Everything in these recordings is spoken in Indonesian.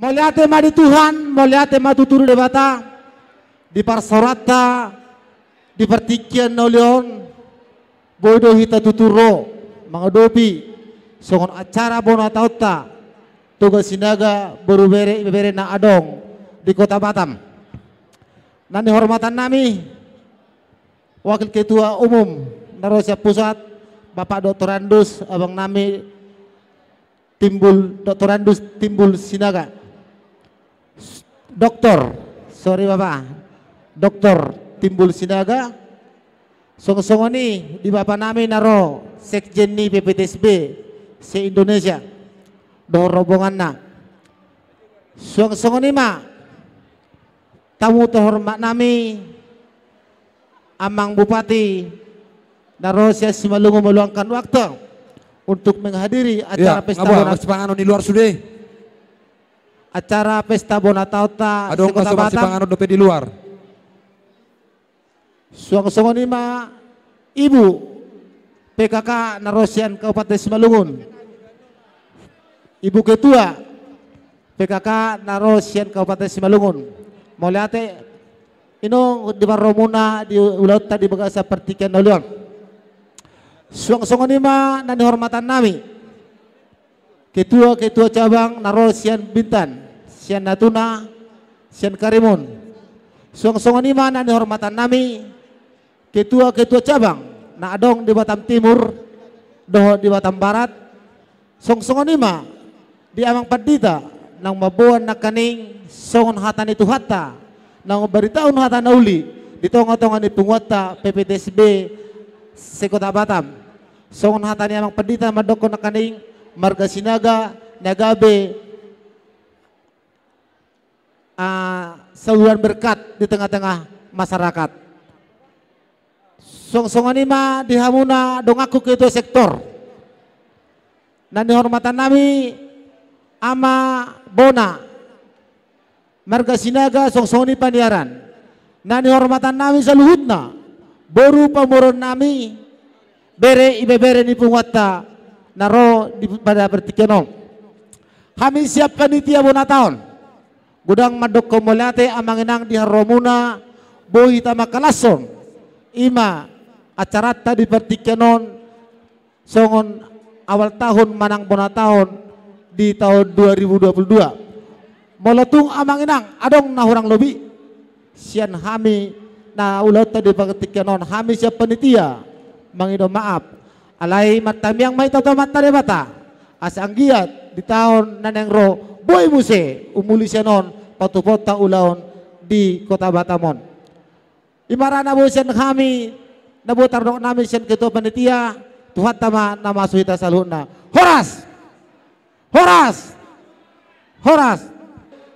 Moliate tema di Tuhan, moliate tema tuturu de bata, di parsorata, di pertikian nolion, bodoh hita tuturo, mangadopi, songon acara bona tauta, tugas sinaga berubere bere bere na adong di kota Batam. Nanti hormatan nami, Wakil Ketua Umum Narosia Pusat, Bapak Dr. Andus, Abang Nami Timbul, Dr. Andus Timbul Sinaga. Doktor, sorry Bapak, Doktor Timbul Sinaga, songosongoni di Bapak nami naro Sekjen ni PPTSB se Indonesia, do rombongan na. Songosongoni ma, tamu terhormat nami, Amang Bupati Naro saya Simalungu meluangkan waktu untuk menghadiri acara ya, pesta. Ya, di luar sudah acara pesta bonatauta adong ka sobat sipanganod udah di luar suang Songo Nima, ibu PKK Narosian Kabupaten Simalungun Ibu Ketua PKK Narosian Kabupaten Simalungun Moliate ino di Baromuna di Ulaut tadi bagasa pertikian duluan suang Songo Nima ma dan hormatan nami ketua-ketua cabang Naro Sian Bintan, Sian Natuna, Sian Karimun. Suang-suangan iman dan hormatan nami, ketua-ketua cabang, Nadong di Batam Timur, Doho di Batam Barat, song-songan di Amang Padita, nang mabuan na kaning, songon hatan itu hata, nang beritaun hatan nauli, di tonga-tonga ni pungwata PPTSB, Sekota Batam. Songon hatan ni Amang Padita, madokon na kaning, Marga sinaga Nagabe, uh, saluran berkat di tengah-tengah masyarakat. Songsongan ima dihamuna dongaku ke itu sektor. Dan dihormatan nami ama bona marga song songsoni pandiaran. Nani hormatan nami seluhutna boru pamuron nami bere ibe bere ni pungwata naro di pada bertikeno. Kami siapkan di bona ya, bonataon. Gudang madok komolate amanginang di haromuna bohi tamakalason. Ima acara tadi bertikenon songon awal tahun manang bonataon di tahun 2022. Molotung amanginang adong na nahurang lobi sian hami na ulot tadi bertikenon Kami siap panitia ya. mangido maaf alai yang may tata de bata as ang di di taon nanengro boy muse umuli senon non patupot ta ulaon di kota Batamon imara na bo siya kami nabutar dok nami sen ketua panitia Tuhan tama nama suhita saluna horas horas horas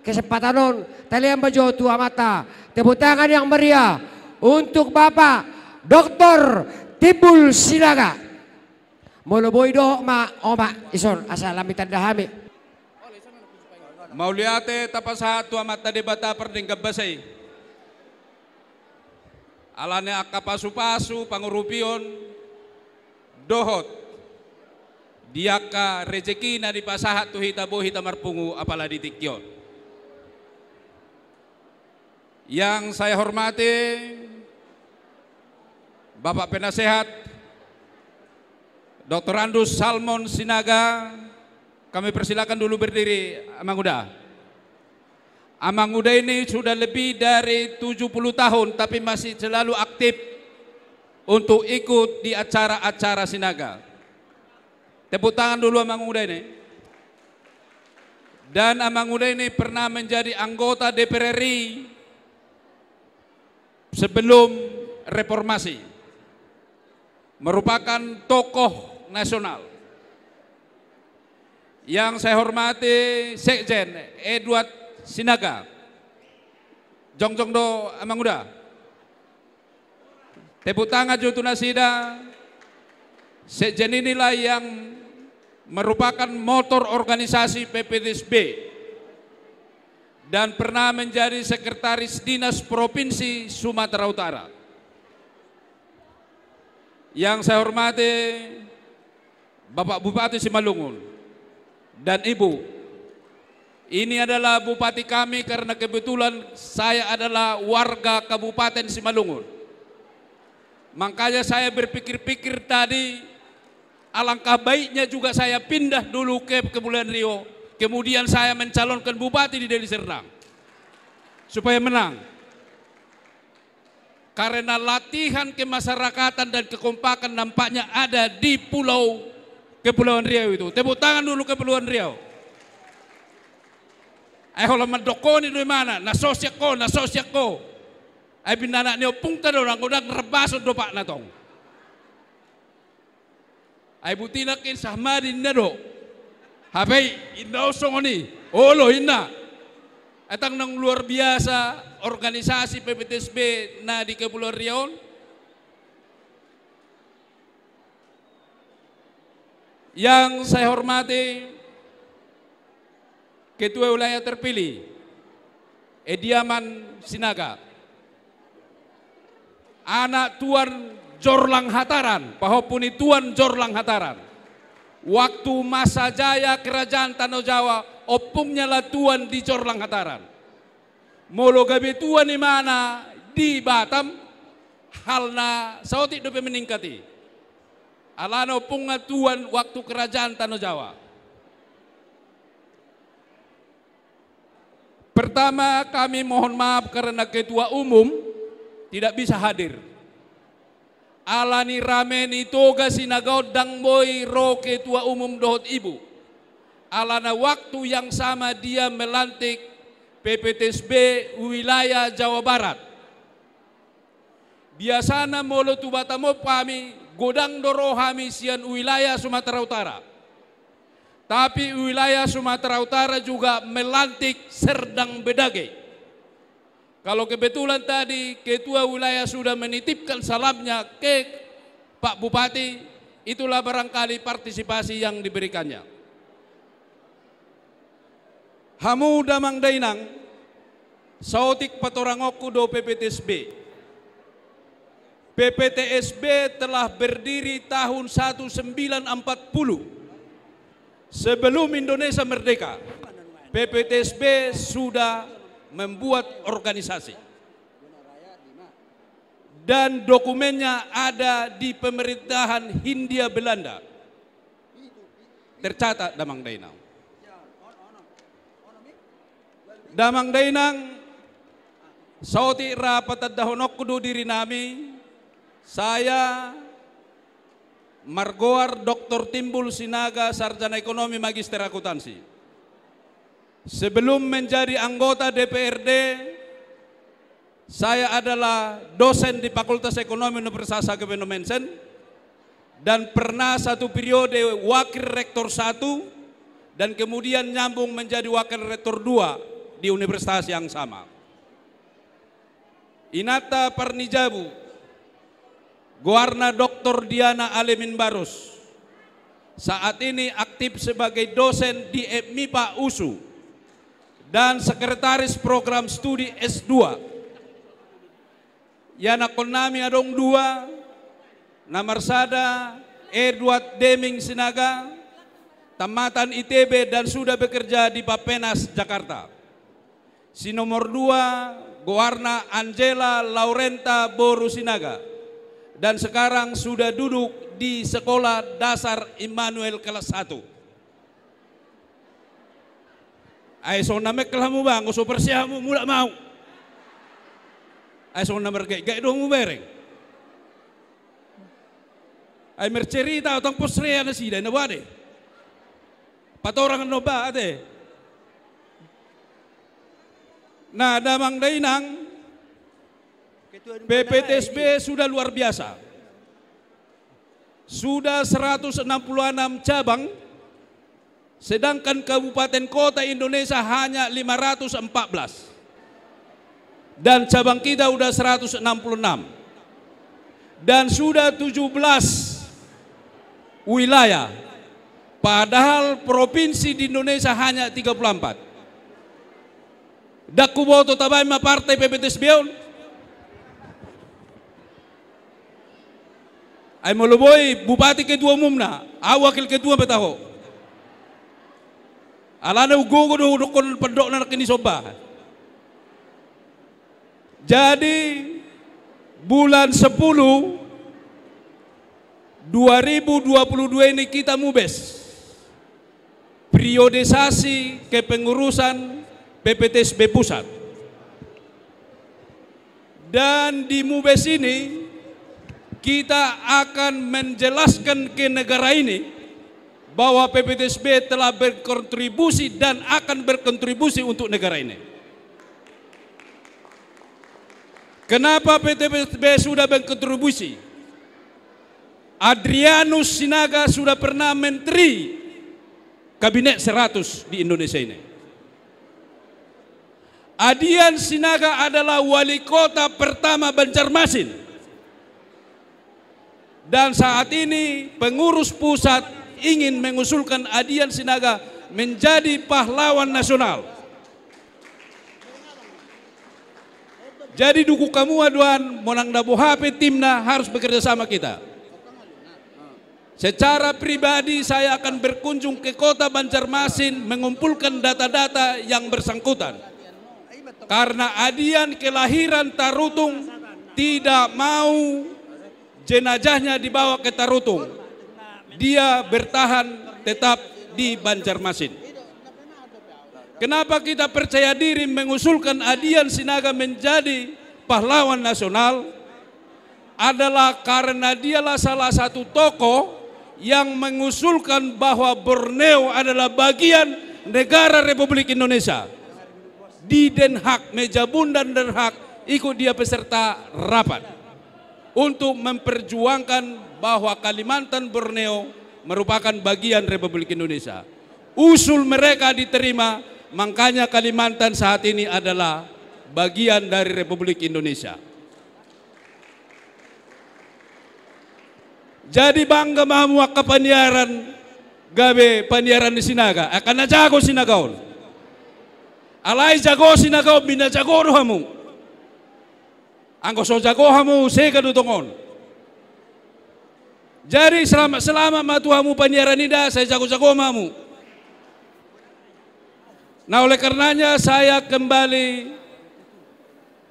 kesempatan non telian baju tua mata tepuk tangan yang meriah untuk Bapak Dr. Tibul Sinaga. Molo boy do ma oma ison asalamitan dahami. Mauliate tua amat tadi bata perding kebesai. Alane akapasu-pasu pangurupion dohot. Diaka rezeki na di pasahat tu hita marpungu apalah ditikyon. Yang saya hormati Bapak Penasehat Dr. Andus Salmon Sinaga, kami persilakan dulu berdiri, Amang Uda. Amang Uda ini sudah lebih dari 70 tahun, tapi masih selalu aktif untuk ikut di acara-acara Sinaga. Tepuk tangan dulu Amang Uda ini. Dan Amang Uda ini pernah menjadi anggota DPR RI sebelum reformasi. Merupakan tokoh nasional. Yang saya hormati Sekjen Edward Sinaga, Jongjongdo Amanguda, tepuk tangan Nasida. Sekjen inilah yang merupakan motor organisasi PPDSB dan pernah menjadi sekretaris dinas provinsi Sumatera Utara. Yang saya hormati Bapak Bupati Simalungun dan Ibu. Ini adalah bupati kami karena kebetulan saya adalah warga Kabupaten Simalungun. Makanya saya berpikir-pikir tadi alangkah baiknya juga saya pindah dulu ke Kepulauan Rio. Kemudian saya mencalonkan bupati di Deli Serdang supaya menang. Karena latihan kemasyarakatan dan kekompakan nampaknya ada di Pulau Kepulauan Riau itu. Tepuk tangan dulu Kepulauan Riau. Ay hola madokoni di mana, sosial ko, nasosya ko. Ay binana niyo pungta do nang unang rebaso do pa natong. Ay butinak in sahmadin na do. Habay, inausong ni, olo inna. Oh, Atang nang luar biasa organisasi PPTSB na di Kepulauan Riau, Yang saya hormati Ketua Wilayah terpilih Ediaman Sinaga Anak Tuan Jorlang Hataran Pahopuni Tuan Jorlang Hataran Waktu masa jaya kerajaan Tanah Jawa Opungnya lah Tuan di Jorlang Hataran Molo gabe Tuan di mana Di Batam Halna sautik dope meningkati alano pungatuan waktu kerajaan Tanah Jawa. Pertama kami mohon maaf karena ketua umum tidak bisa hadir. Alani ramen itu gasinagau dang boy ro ketua umum dohot ibu. Alana waktu yang sama dia melantik PPTSB wilayah Jawa Barat. Biasana molo tubatamu kami Gudang Dorohami Sian wilayah Sumatera Utara. Tapi wilayah Sumatera Utara juga melantik Serdang Bedage. Kalau kebetulan tadi ketua wilayah sudah menitipkan salamnya ke Pak Bupati, itulah barangkali partisipasi yang diberikannya. Hamu damang dainang, sautik patorangoku do PPTSB. PPTSB telah berdiri tahun 1940 sebelum Indonesia merdeka. PPTSB sudah membuat organisasi. Dan dokumennya ada di pemerintahan Hindia Belanda. Tercatat Damang Dainang. Damang Dainang Sauti rapat dahonok kudu diri nami saya Margoar Dr. Timbul Sinaga Sarjana Ekonomi Magister Akuntansi. Sebelum menjadi anggota DPRD, saya adalah dosen di Fakultas Ekonomi Universitas Agama Mensen dan pernah satu periode wakil rektor satu dan kemudian nyambung menjadi wakil rektor dua di universitas yang sama. Inata Parnijabu Guarna Dr. Diana Alemin Barus. Saat ini aktif sebagai dosen di MIPA USU dan sekretaris program studi S2. Yana Konami Adong 2, Namarsada, Edward Deming Sinaga, tamatan ITB dan sudah bekerja di Papenas, Jakarta. Si nomor 2, Goarna Angela Laurenta Boru Sinaga dan sekarang sudah duduk di sekolah dasar Immanuel kelas 1. Aiso namek kelamu bang, usul persiamu mula mau. Aiso namer gay gay dong bereng. Ai mercerita otang posrea na sida na wade. Patorang no ba ada Na damang PPTSB sudah luar biasa. Sudah 166 cabang, sedangkan kabupaten kota Indonesia hanya 514. Dan cabang kita sudah 166. Dan sudah 17 wilayah. Padahal provinsi di Indonesia hanya 34. Dakuboto Tabaima Partai PPTSB ay maluboy bupati kedua umum na a wakil kedua betaho alana ugogo do dokon pendok na kini soba jadi bulan 10 2022 ini kita mubes periodisasi kepengurusan PPTSB pusat dan di mubes ini kita akan menjelaskan ke negara ini bahwa PPTSB telah berkontribusi dan akan berkontribusi untuk negara ini. Kenapa PTSB sudah berkontribusi? Adrianus Sinaga sudah pernah menteri kabinet 100 di Indonesia ini. Adian Sinaga adalah wali kota pertama Banjarmasin. Dan saat ini pengurus pusat ingin mengusulkan Adian Sinaga menjadi pahlawan nasional. Jadi duku kamu aduan monang dabu HP timna harus bekerja sama kita. Secara pribadi saya akan berkunjung ke kota Banjarmasin mengumpulkan data-data yang bersangkutan. Karena adian kelahiran Tarutung tidak mau jenajahnya dibawa ke Tarutung. Dia bertahan tetap di Banjarmasin. Kenapa kita percaya diri mengusulkan Adian Sinaga menjadi pahlawan nasional adalah karena dialah salah satu tokoh yang mengusulkan bahwa Borneo adalah bagian negara Republik Indonesia. Di Den Haag, meja bundan Den Haag, ikut dia peserta rapat untuk memperjuangkan bahwa Kalimantan Borneo merupakan bagian Republik Indonesia. Usul mereka diterima, makanya Kalimantan saat ini adalah bagian dari Republik Indonesia. Jadi bangga mahamua ke penyiaran gabe penyiaran di sinaga. Akan jago sinagaul. Alai jago sinagaul bina jago ruhamu. Anggo sojagohamu Saya dutongon. Jadi selamat selamat matuhamu penyiaran nida saya jago-jago mamu. Nah oleh karenanya saya kembali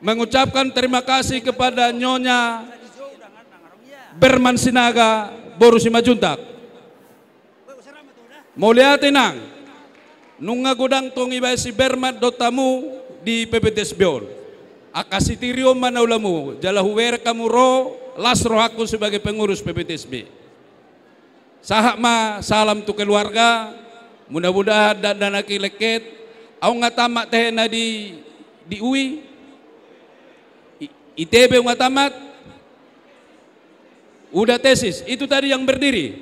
mengucapkan terima kasih kepada Nyonya Berman Sinaga Juntak. Mau lihat inang, nunga gudang tongi Si Berman dotamu di PPTS Bion akasitirium manaulamu wer kamu ro roh aku sebagai pengurus PPTSB sahak ma salam tu keluarga mudah-mudahan dan danaki leket au ngatamak teh na di di UI ITB ngatamat udah tesis itu tadi yang berdiri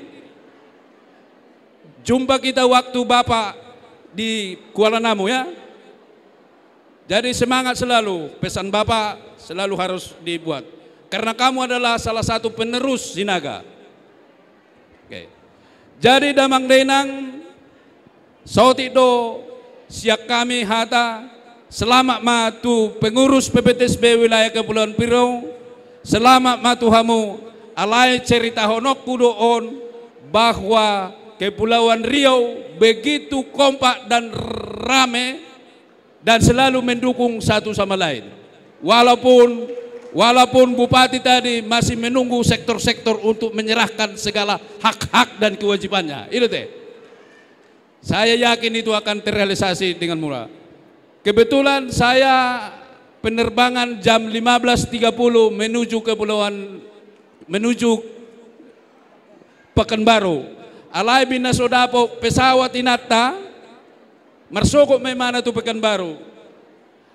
jumpa kita waktu Bapak di Kuala Namu ya jadi semangat selalu, pesan Bapak selalu harus dibuat. Karena kamu adalah salah satu penerus sinaga. Oke. Jadi damang denang, sautido, siak kami hata, selamat matu pengurus PPTSB wilayah Kepulauan Piro selamat matu hamu, alai cerita honok Kudo On, bahwa Kepulauan Riau begitu kompak dan rame, dan selalu mendukung satu sama lain. Walaupun walaupun bupati tadi masih menunggu sektor-sektor untuk menyerahkan segala hak-hak dan kewajibannya. Itu teh. Saya yakin itu akan terrealisasi dengan murah. Kebetulan saya penerbangan jam 15.30 menuju kepulauan menuju Pekanbaru. Alai bin Nasodapo pesawat Inata Marsuko may mana to baru.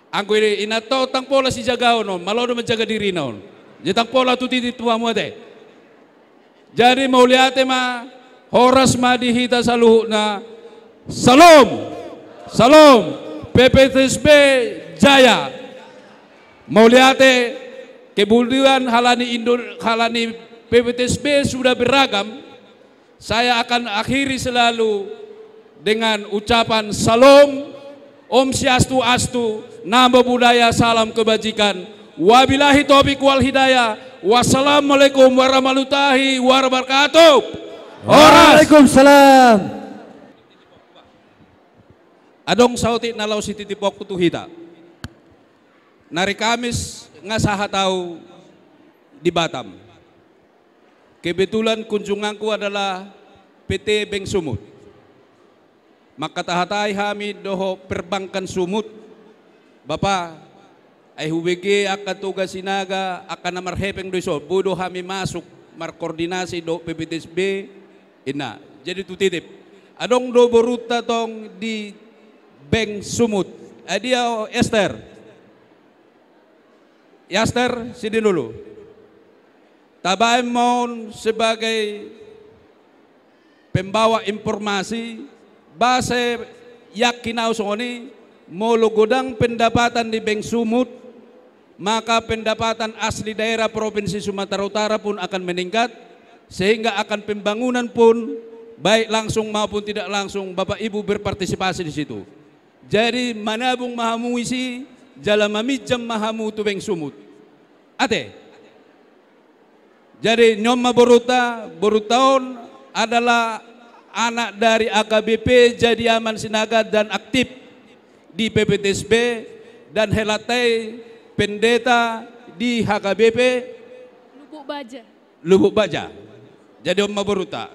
Ang kuwi inato tang pola si jagaw no, malodo menjaga diri non. Jadi tang pola tu titi tua mo te. Jadi lihat ma horas ma dihita sa na Salom. Salom. PPTSB Jaya. Mau lihat kebudian halani Indo halani PPTSB sudah beragam. Saya akan akhiri selalu dengan ucapan salam, om syastu astu, nama budaya salam kebajikan. Wabilahi taufiq wal hidayah. Wassalamualaikum warahmatullahi wabarakatuh. Waalaikumsalam. Adong sauti nalau si titipok hita. Nari Kamis ngasaha tahu di Batam. Kebetulan kunjunganku adalah PT Beng Sumut maka tahatai kami doho perbankan sumut Bapak eh ay hubigi akan tugas sinaga akan namar hepeng doiso budo kami masuk mar koordinasi do PPTSB ina jadi tu titip adong do boruta tong di bank sumut adia eh, oh, Esther Yaster sini dulu tabaim mau sebagai pembawa informasi base yakinaw molo godang pendapatan di Beng Sumut maka pendapatan asli daerah Provinsi Sumatera Utara pun akan meningkat sehingga akan pembangunan pun baik langsung maupun tidak langsung Bapak Ibu berpartisipasi di situ. Jadi manabung mahamu isi jalan mamijam mahamu tu Beng Sumut. Ate. Jadi nyoma boruta borutaon adalah anak dari AKBP jadi aman sinaga dan aktif di PPTSB dan Helatai pendeta di HKBP Lubuk Baja. Lubuk Baja. Jadi Om Beruta.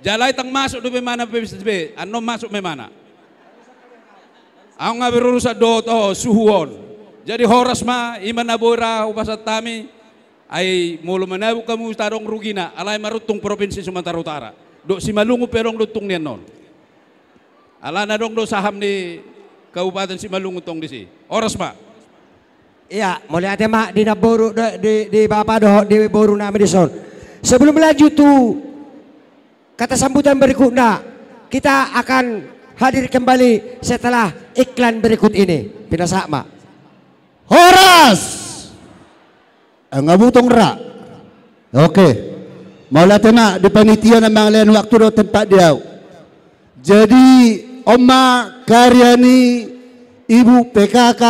Jalai tang masuk di mana PPTSB, anom masuk memana. Aku nggak berurusan doto suhuon. Jadi horas ma iman abora upasat tami ai mulu menabu kamu tarong rugina alai marutung provinsi Sumatera Utara. Do Simalungo perong lutong niyan noon. Ala dong do saham di Kabupaten Simalungun tong di disi. Oras ma. Iya, mulai ate ma di naboru di di bapa do di boru namin dison. Sebelum lanjut tu kata sambutan berikutnya kita akan hadir kembali setelah iklan berikut ini. Pinasak ma. Horas! Ang eh, abutong ra. Oke. Okay. Maula tema di panitia nambang lain waktu do tempat dia. Jadi Oma Karyani Ibu PKK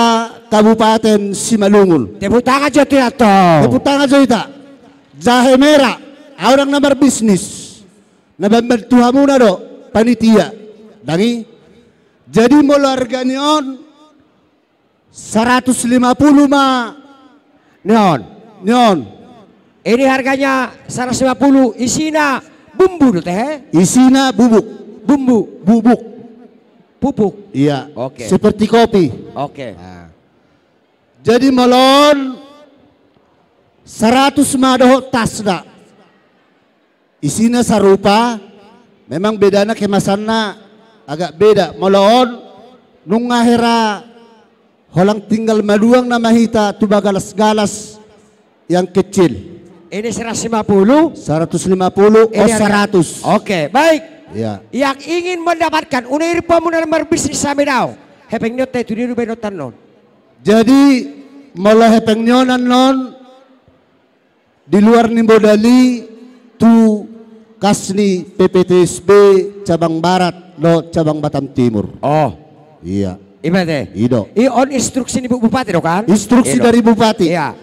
Kabupaten Simalungun. Tepuk tangan aja itu. Tepuk tangan aja itu. Jahe merah, orang nomor bisnis. Nabar tuhamuna do panitia. Dangi. Jadi mula organion 150 ma neon neon ini harganya 150 isina bumbu teh. Isina bubuk. Bumbu. Bubuk. Pupuk. Iya. Oke. Okay. Seperti kopi. Oke. Okay. Nah. Jadi melon 100 madoh tasda. Isina serupa, Memang bedanya kemasannya agak beda. Melon nungahera, holang tinggal maduang nama hita tubagalas galas yang kecil. Ini 150. 150 ini oh 100. Oke, okay, baik. Ya. Yang ingin mendapatkan unir nomor bisnis Samirau, Hepeng nyote itu diru benotan non. Jadi malah hepeng nyonan non di luar Nimbodali tu Kasni PPTSB cabang barat lo cabang Batam Timur. Oh. Iya. Iba deh. Ido. I on instruksi ibu bupati lo kan? Instruksi Ido. dari bupati. Iya.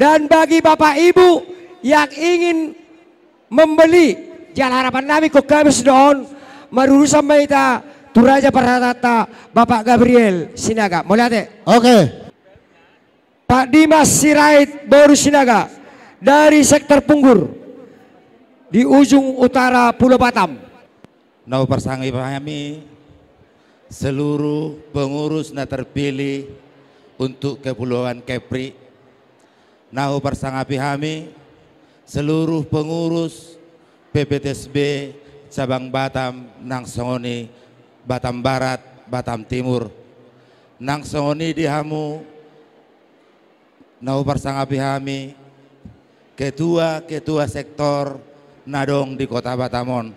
Dan bagi Bapak Ibu yang ingin membeli Jalan Harapan Nami Kokamis Don Maruru Samaita Turaja Paratata Bapak Gabriel Sinaga. Mulai ya? Oke. Pak Dimas Sirait Boru Sinaga dari sektor Punggur di ujung utara Pulau Batam. Nau persangi pahami seluruh pengurus terpilih untuk Kepulauan Kepri Nau Persangapi Hami, seluruh pengurus PPTSB cabang Batam, Nang Songoni, Batam Barat, Batam Timur. Nang Songoni dihamu, nau Persangapi Hami, ketua-ketua sektor Nadong di kota Batamon.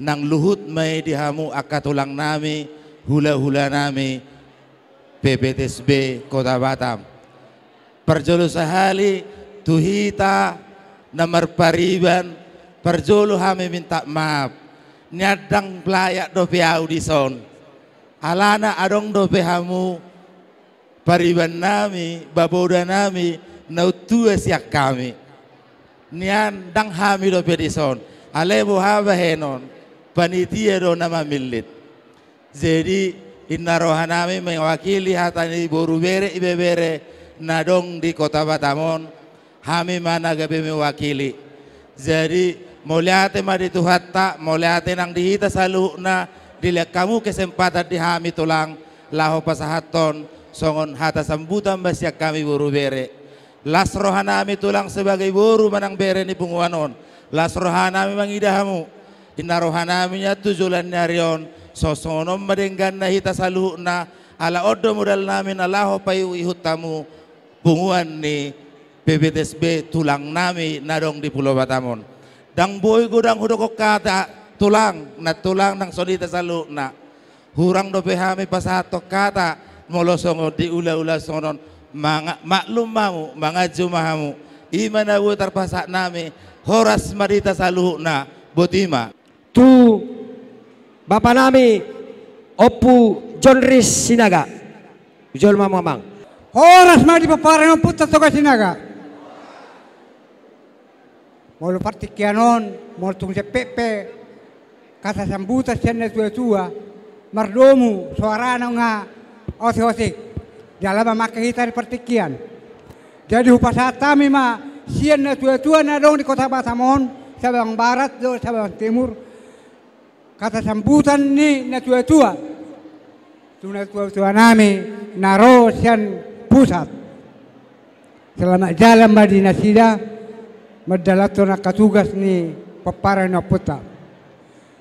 Nang luhut mai dihamu akatulang nami, hula-hula nami, PPTSB Kota Batam perjolo sahali tuhita nomor pariban perjolo hami minta maaf nyadang pelayak dope audison alana adong dope hamu pariban nami baboda nami nautua siak kami nyadang dang hami dope dison alebo haba henon panitia do nama milit jadi inna rohanami mewakili hatani boru bere ibe bere nadong di kota Batamon hami mana gabi mewakili jadi muliate mari Tuhan tak muliate nang dihita saluhna dilihat kamu kesempatan di hami tulang laho pasahaton songon hata sambutan basiak kami buru bere las rohana kami tulang sebagai buru manang bere ni punguanon las rohana kami mengidahamu inna rohana kami nyatu julan nyarion sosonom madenggan na saluhna ala odo mudal namin alaho payu ihutamu bunguan ni PBTSB tulang nami nadong di Pulau Batamon. Dang boy gudang hudok kata tulang na tulang nang solita salu na hurang dope hami pasato kata songo di ula-ula sonon mga maklum mamu mga jumahamu imanawu terpasak nami horas marita salu na botima tu bapa nami Opu John Riz Sinaga Jolma Mamamang Horas ಮಾಡಿ puta putta sinaga. Molo partikianon, molo tung pepe, kata sambuta senne tua tua, mardomu suarana nga osi osi, dalam ya makahita di partikian. Jadi ya upasata mima sienne tua tua na dong di kota Batamon, Sabang Barat, Sabang Timur, kata sambutan ni na tua tua. Tuna tua tua nami, naro narosian pusat. Selama jalan Madinah sida, madalatun katugas ni papara no puta.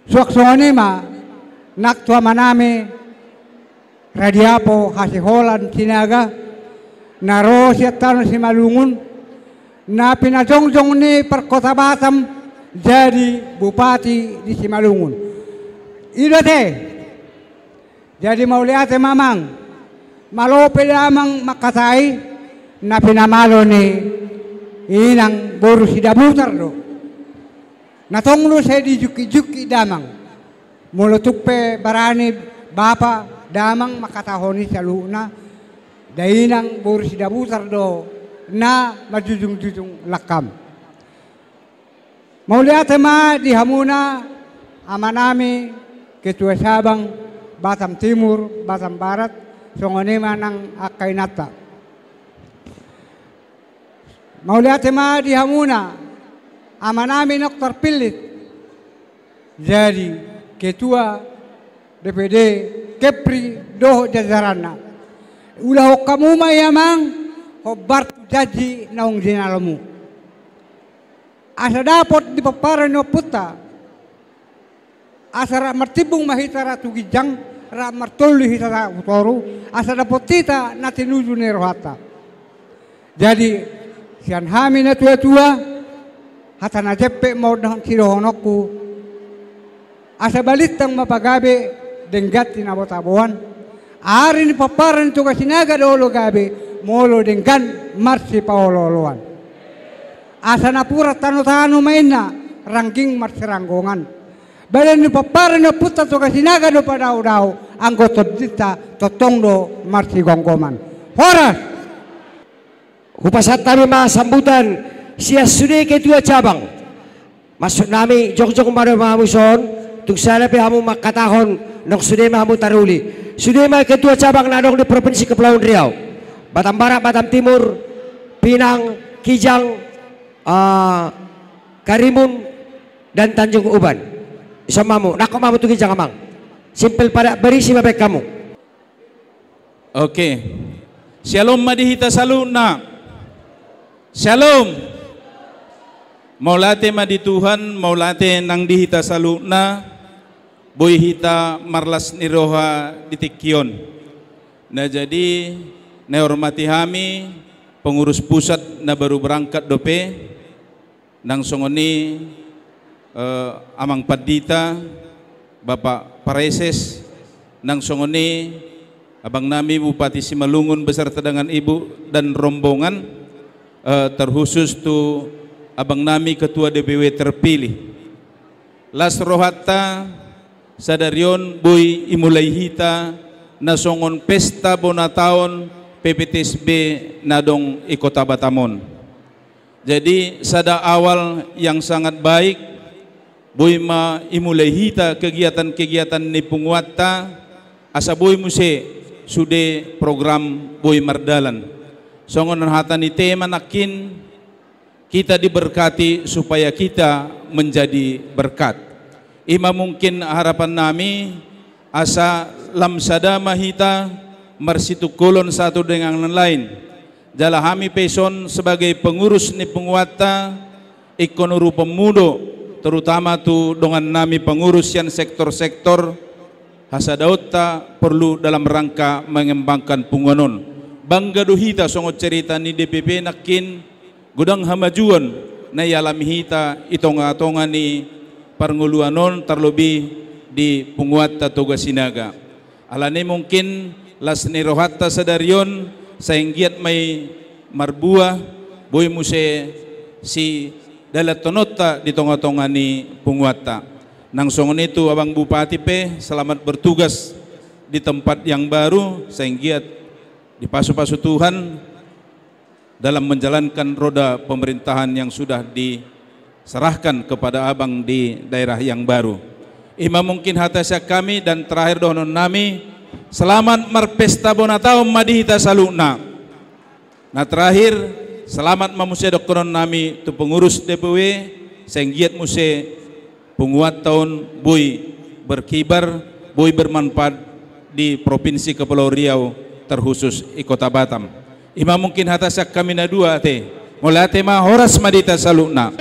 Suak songoni ma, nak tua manami, radiapo holan sinaga, naro siatan si malungun, na pina jong ni perkota Batam jadi bupati di Simalungun. teh. jadi mau lihat mamang, Malope lamang makasay na pinamalo ni inang borusida sidamutar do. Natonglo sa di juki-juki damang. Mulutukpe barani bapa damang makatahoni sa luna. Dainang boru sidamutar do na majujung-jujung lakam. Maulia tema di hamuna amanami ketua Sabang, Batam Timur, Batam Barat, songoni manang akainata. Maulati ma dihamuna amanami dokter pilit jadi ketua DPD Kepri Doh Jajarana. Ulah kamu mah ya mang hobar jaji naung jinalamu. Asa dapat di paparan puta. Asara mertibung mahitara tugijang ra martolli hita asa da potita nati tinuju ne rohata. jadi sian hami na tua tua hata na jeppe mau dong kiro honoku asa balitang mapagabe denggati na botabuan ari ni paparan tu sinaga dolo gabe molo denggan marsi loan. asa na pura tanu tanu maina ranking marsi ranggongan Bale ni paparan no puta to kasinaga no padau dau anggo dita to tongdo marti gonggoman. Horas. Upasat kami mga sambutan siya sune ketua cabang. Masuk nami jok-jok maro mahamuson tugsana pe hamu makatahon nok sune hamu taruli. Sune ma ketua cabang nanong di provinsi Kepulauan Riau. Batam Barat, Batam Timur, Pinang, Kijang, uh, Karimun, dan Tanjung Uban. Isa mamu, nako mamu tugi jang amang. Simple pada beri si babek kamu. Oke. Okay. Shalom madihita saluna. Shalom. Maulate madi Tuhan, maulate nang dihita saluna. Boy hita marlas niroha ditikion. Nah jadi nah, hormati kami pengurus pusat na baru berangkat dope nang songoni uh, Amang Padita, Bapak Pareses, Nang Songone, Abang Nami Bupati Simalungun beserta dengan Ibu dan rombongan uh, terkhusus tu Abang Nami Ketua DPW terpilih. Las Rohata Sadarion Boy Imulaihita Nasongon Pesta Bonataon PPTSB Nadong Ikota Batamon. Jadi sada awal yang sangat baik imulai hita kegiatan-kegiatan ni asa boy muse sude program boy mardalan songon hatani tema nakin kita diberkati supaya kita menjadi berkat ima mungkin harapan nami asa lam sadama hita kolon satu dengan lain jala hami peson sebagai pengurus ni ikonuru ikonuru pemudo terutama tu dengan nami pengurus yang sektor-sektor hasadautta perlu dalam rangka mengembangkan pungonon bangga duhita songo cerita ni DPP nakin gudang hamajuan na yalami hita itonga-tonga ni parnguluanon terlebih di penguat tatoga sinaga alane mungkin ni rohatta sadarion sainggiat mai marbuah boy muse si dala tonota ditongotongan ni penguata. Nang songon itu Abang Bupati pe selamat bertugas di tempat yang baru sehingga di pasu pasu Tuhan dalam menjalankan roda pemerintahan yang sudah diserahkan kepada abang di daerah yang baru. Ima mungkin hatasya kami dan terakhir dohnon nami selamat merpesta bonatau madihita saluna. Nah terakhir Selamat mamuse doktoron nami tu pengurus DPW senggiat muse penguat tahun bui berkibar bui bermanfaat di Provinsi Kepulauan Riau terkhusus di Kota Batam. Ima mungkin hatasak kami na dua te. Mulai tema horas madita salukna.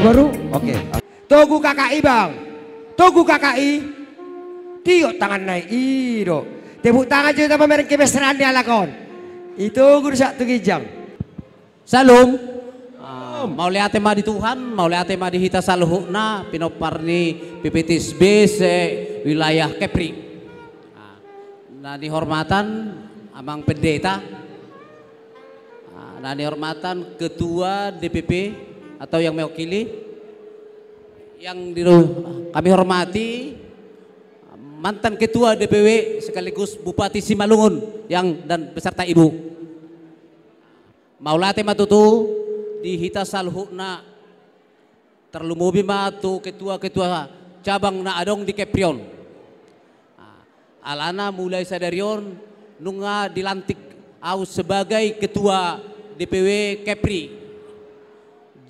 yang baru? Oke. Okay. Togu KKI bang. Togu KKI. Tio tangan naik. Ido. Tepuk tangan juga sama mereka kemesraan di alakon. Itu guru satu kijang. Salam. Uh, ah, mau lihat tema di Tuhan, mau lihat tema di Hita Saluhukna, Pinoparni, Pipitis BC, wilayah Kepri. Ah, nah, dihormatan Amang Pendeta, ah, Nah, dihormatan Ketua DPP atau yang mewakili yang kami hormati eh, mantan ketua DPW sekaligus Bupati Simalungun yang dan beserta ibu Maulate Matutu di Hita Salhukna terlumubi matu ketua-ketua cabang na adong di Keprion ah, Alana mulai sadarion nunga dilantik au sebagai ketua DPW Kepri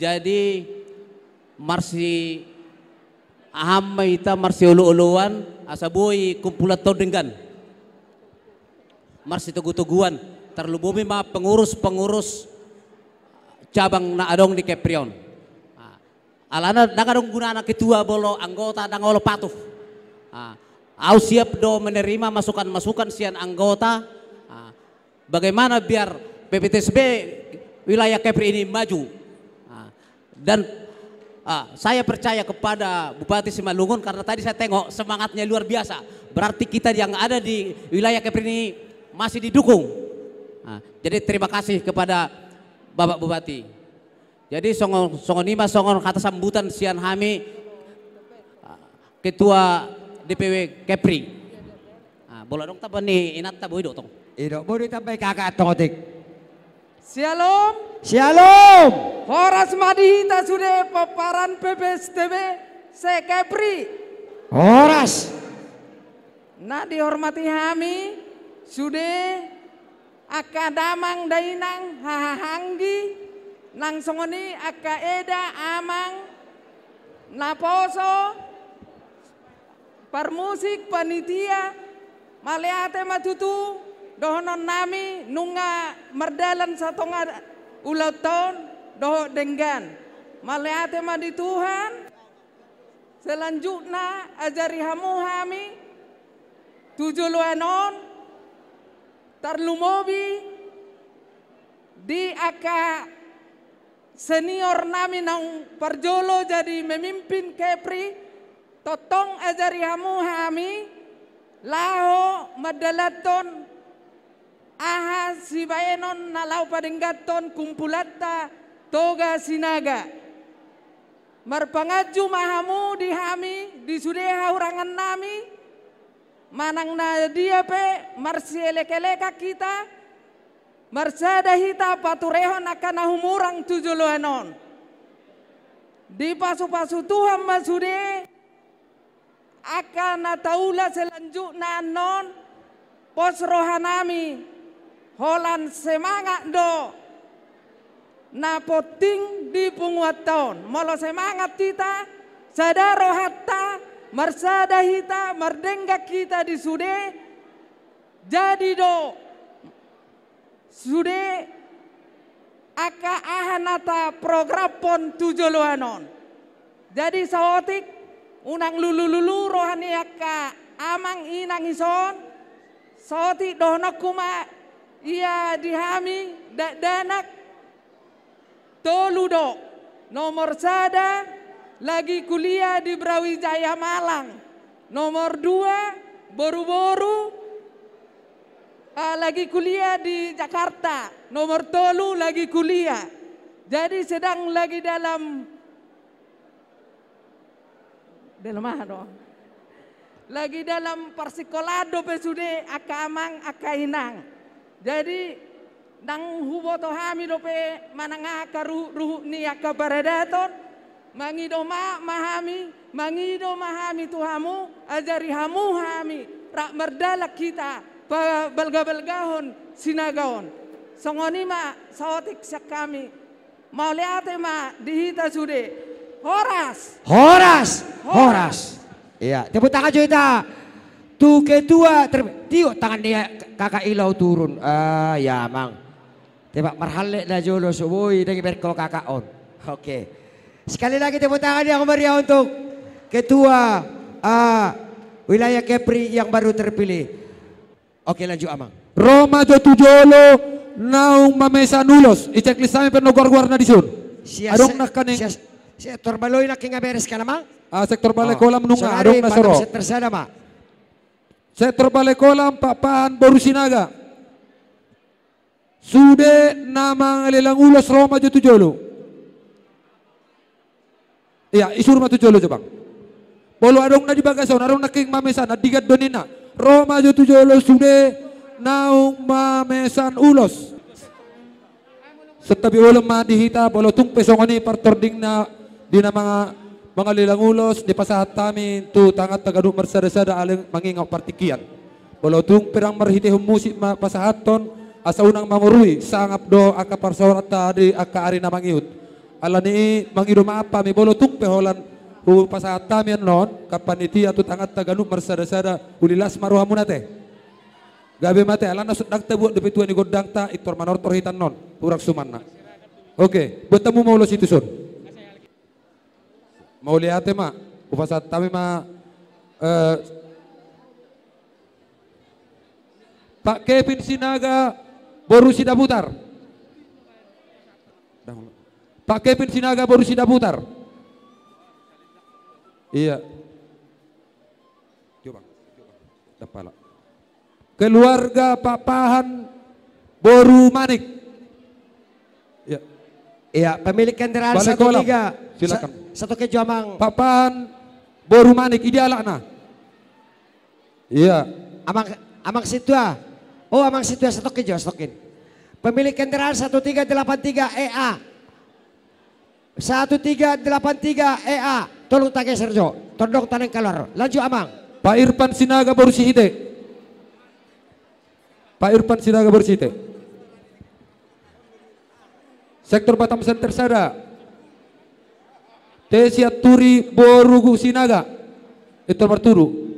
jadi marsi ahamma marsi ulu-uluan asabui kumpula denggan. Marsi tugu-tuguan bumi ma pengurus-pengurus cabang na adong di Keprion. Alana nagadong guna anak ketua bolo anggota dan dangolo patuh. Au siap do menerima masukan-masukan sian anggota. Bagaimana biar PPTSB wilayah Kepri ini maju dan uh, saya percaya kepada Bupati Simalungun karena tadi saya tengok semangatnya luar biasa. Berarti kita yang ada di wilayah Kepri ini masih didukung. Uh, jadi terima kasih kepada Bapak Bupati. Jadi songon songon mas songon kata sambutan sian hami uh, ketua DPW Kepri. Uh, bola dong ini inat tapi boleh dong. Hidup iya, boleh tapi kakak tongotik. Shalom. Shalom. Horas madihita sude paparan PBSTB sekepri. Horas. Nah dihormati kami sude akadamang dainang hahanggi nang songoni akaeda amang naposo permusik panitia maleate matutu dohonon nami nunga merdalan satonga ulat tahun doho denggan. Maleate mandi Tuhan. Selanjutnya ajari hamu hami tujuh luanon terlumobi di aka senior nami nang perjolo jadi memimpin Kepri totong ajari hamu hami laho medalaton aha bayenon nalau padenggaton kumpulata toga sinaga. Marpangaju mahamu dihami hami di sudeha urangan nami manang na dia pe marsielekeleka kita marsada hita paturehon akan tujuh tujuluanon. Di pasu-pasu Tuhan masude akan nataula selanjutnya non pos rohanami Holan semangat do. Napoting di punguat tahun. Molo semangat kita, sadaro hatta, mersada kita, merdengga kita di sude. Jadi do, sude aka ahanata program pon tujuh luanon. Jadi sawotik unang lulu lulu rohani aka amang inang ison. sawotik dohnak kuma Iya dihami dak danak toludo nomor sada lagi kuliah di Brawijaya Malang nomor dua boru-boru uh, ah, lagi kuliah di Jakarta nomor tolu lagi kuliah jadi sedang lagi dalam dalam mana lagi dalam persikolado pesude akamang akainang jadi nang hubo huboto hami dope karu ruhu ni akabaradaton mangido ma mahami mangido mahami tuhamu ajari hamu hami rak merdala kita balga-balgahon sinagaon songoni ma saotik sekami, mauliate ma dihita sude horas horas horas iya tepuk tangan tuh kedua ter tio tangan dia kakak ilau turun ah ya mang tebak marhalle dah jolo woi lagi berko kakak on oke sekali lagi tepuk tangan yang meriah untuk ketua ah, wilayah Kepri yang baru terpilih oke lanjut amang Roma jatuh jolo naung mamesa nulos iteklis sami perno gorguar na disun nak nakaning sektor baloi nak kingaberes ka namang ah, sektor balai ah, kolam nunga adong nasoro sektor sana saya terbalik kolam Pak baru sinaga Sude nama lelang ulos Roma jatuh jolo. Iya, isur matu jolo coba. Polo adong na di bagason, adong naking king mamesan, adigat donina. Roma jatuh jolo sude naung mamesan ulos. Setabi ulo ma dihita, polo tung pesongoni partording na di nama mga lilangulos di pasahat tamin tu tangat mersa-resa sada aling mangingaw partikian. Balotung perang marhiti humusik ma pasahaton asa unang mangurui sangap do aka parsorat di aka ari mangiut. Ala ni mangido apa mi bolotung peholan hu pasahat tamin non kapanitia tu tangat mersa-resa sada ulilas maruhamuna teh. Gabe mate alana sudak tebuat depi tuan ni godang ta itor manor tor hitan non urak sumanna. Oke, okay. bertemu maulos itu sun. మౌలియాతిమ ya, ma eh, Pak Kevin Sinaga baru sudah putar. Pak Kevin Sinaga baru sudah putar. Iya. Coba, coba. Keluarga Pak Pahan Boru Manik. Iya. Iya, pemilik kendaraan satu liga. Silakan. satu kejo amang. Papan boru manik alak na. Iya. Amang amang situa. Oh amang situa satu keju, stokin. Pemilik kendaraan 1383 EA. 1383 EA. Tolong tagih Sergio. Tondok taneng kalor. Lanjut amang. Pak Irfan Sinaga baru Pak Irfan Sinaga baru Sektor Batam Center Sada. Tesia turi boru sinaga. Itu nomor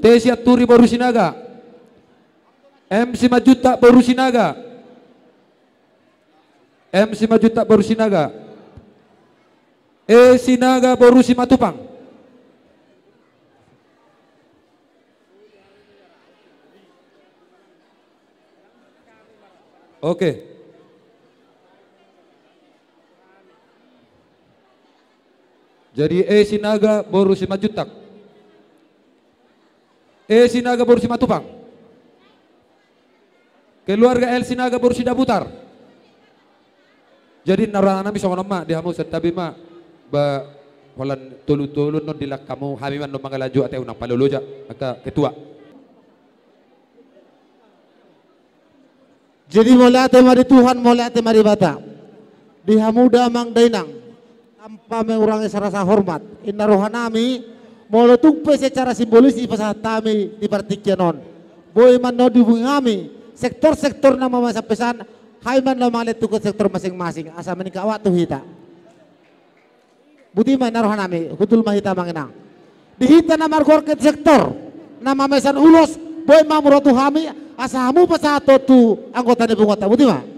Tesia turi boru sinaga. MC Majuta boru sinaga. MC Majuta boru sinaga. E sinaga boru simatupang. Oke. Okay. Jadi E eh, Sinaga baru sima jutak. E eh, Sinaga baru sima tupang. Keluarga L Sinaga baru sida putar. Jadi narana bisa nama di mau setabi mak, ba holan tulu tulu non dilak kamu habiman non mangalaju ate unang paloloja maka ketua. Jadi mulai temari Tuhan mulai temari bata. Di Hamuda mang dainang. Tanpa mengurangi rasa hormat. Inna rohanami molotungpe secara simbolis di kami di non. Boy mano dibungami sektor-sektor nama masa pesan hai mano malet tukut sektor masing-masing asa menikah waktu hita. Budi mana rohanami hutul mahita mangenang. hita nama korket sektor nama mesan ulos boy mamurotuhami asahamu pasato tu anggota di bungota. Budi mana?